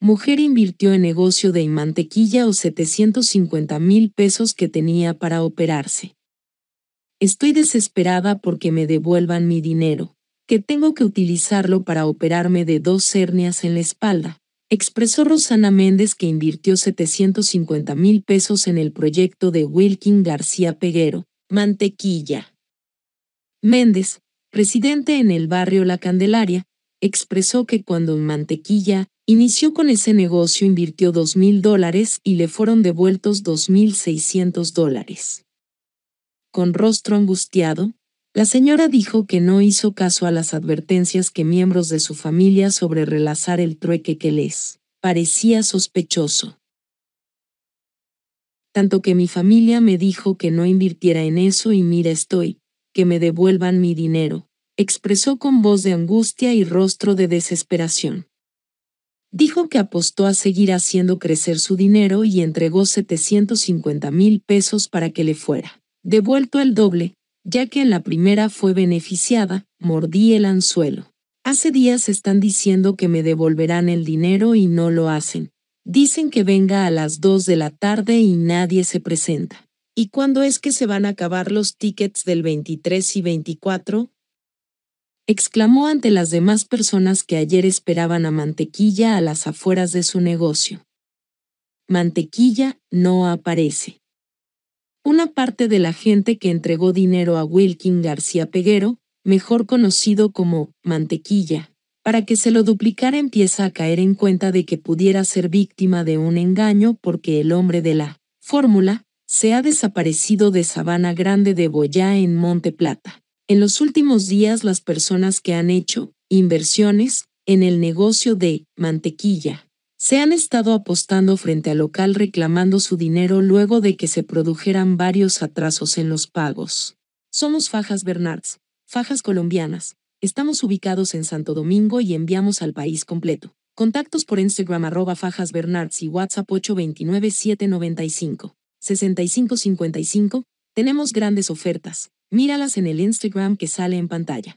mujer invirtió en negocio de mantequilla o 750 mil pesos que tenía para operarse. Estoy desesperada porque me devuelvan mi dinero, que tengo que utilizarlo para operarme de dos hernias en la espalda, expresó Rosana Méndez que invirtió 750 mil pesos en el proyecto de Wilkin García Peguero, Mantequilla. Méndez, residente en el barrio La Candelaria, expresó que cuando en Mantequilla Inició con ese negocio, invirtió mil dólares y le fueron devueltos 2.600 dólares. Con rostro angustiado, la señora dijo que no hizo caso a las advertencias que miembros de su familia sobre relazar el trueque que les parecía sospechoso. Tanto que mi familia me dijo que no invirtiera en eso y mira estoy, que me devuelvan mi dinero, expresó con voz de angustia y rostro de desesperación. Dijo que apostó a seguir haciendo crecer su dinero y entregó 750 mil pesos para que le fuera. Devuelto el doble, ya que en la primera fue beneficiada, mordí el anzuelo. Hace días están diciendo que me devolverán el dinero y no lo hacen. Dicen que venga a las 2 de la tarde y nadie se presenta. ¿Y cuándo es que se van a acabar los tickets del 23 y 24? exclamó ante las demás personas que ayer esperaban a Mantequilla a las afueras de su negocio. Mantequilla no aparece. Una parte de la gente que entregó dinero a Wilkin García Peguero, mejor conocido como Mantequilla, para que se lo duplicara empieza a caer en cuenta de que pudiera ser víctima de un engaño porque el hombre de la fórmula se ha desaparecido de Sabana Grande de Boyá en Monte Plata. En los últimos días las personas que han hecho inversiones en el negocio de mantequilla se han estado apostando frente al local reclamando su dinero luego de que se produjeran varios atrasos en los pagos. Somos Fajas Bernards, Fajas Colombianas. Estamos ubicados en Santo Domingo y enviamos al país completo. Contactos por Instagram arroba Fajas Bernards y WhatsApp 829-795-6555. Tenemos grandes ofertas Míralas en el Instagram que sale en pantalla.